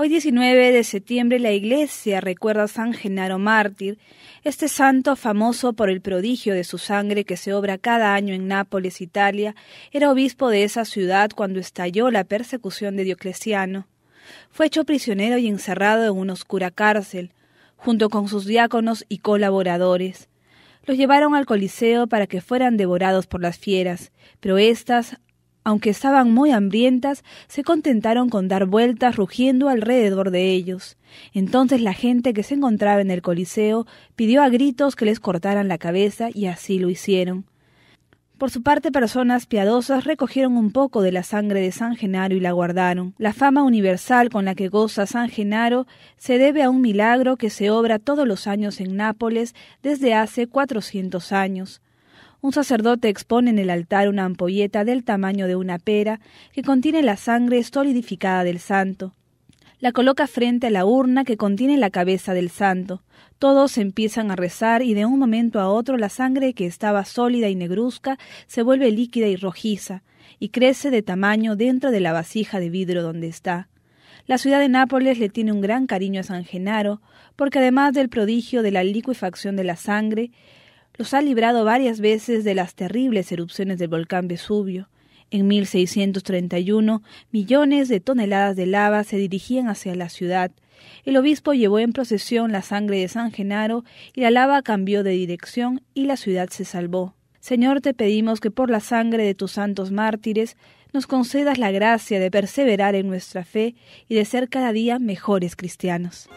Hoy 19 de septiembre la iglesia recuerda a San Genaro Mártir, este santo famoso por el prodigio de su sangre que se obra cada año en Nápoles, Italia, era obispo de esa ciudad cuando estalló la persecución de Diocleciano. Fue hecho prisionero y encerrado en una oscura cárcel, junto con sus diáconos y colaboradores. Los llevaron al Coliseo para que fueran devorados por las fieras, pero éstas aunque estaban muy hambrientas, se contentaron con dar vueltas rugiendo alrededor de ellos. Entonces la gente que se encontraba en el Coliseo pidió a gritos que les cortaran la cabeza y así lo hicieron. Por su parte, personas piadosas recogieron un poco de la sangre de San Genaro y la guardaron. La fama universal con la que goza San Genaro se debe a un milagro que se obra todos los años en Nápoles desde hace cuatrocientos años. Un sacerdote expone en el altar una ampolleta del tamaño de una pera que contiene la sangre solidificada del santo. La coloca frente a la urna que contiene la cabeza del santo. Todos empiezan a rezar y de un momento a otro la sangre que estaba sólida y negruzca se vuelve líquida y rojiza y crece de tamaño dentro de la vasija de vidrio donde está. La ciudad de Nápoles le tiene un gran cariño a San Genaro, porque además del prodigio de la liquefacción de la sangre, los ha librado varias veces de las terribles erupciones del volcán Vesubio. En 1631, millones de toneladas de lava se dirigían hacia la ciudad. El obispo llevó en procesión la sangre de San Genaro y la lava cambió de dirección y la ciudad se salvó. Señor, te pedimos que por la sangre de tus santos mártires nos concedas la gracia de perseverar en nuestra fe y de ser cada día mejores cristianos.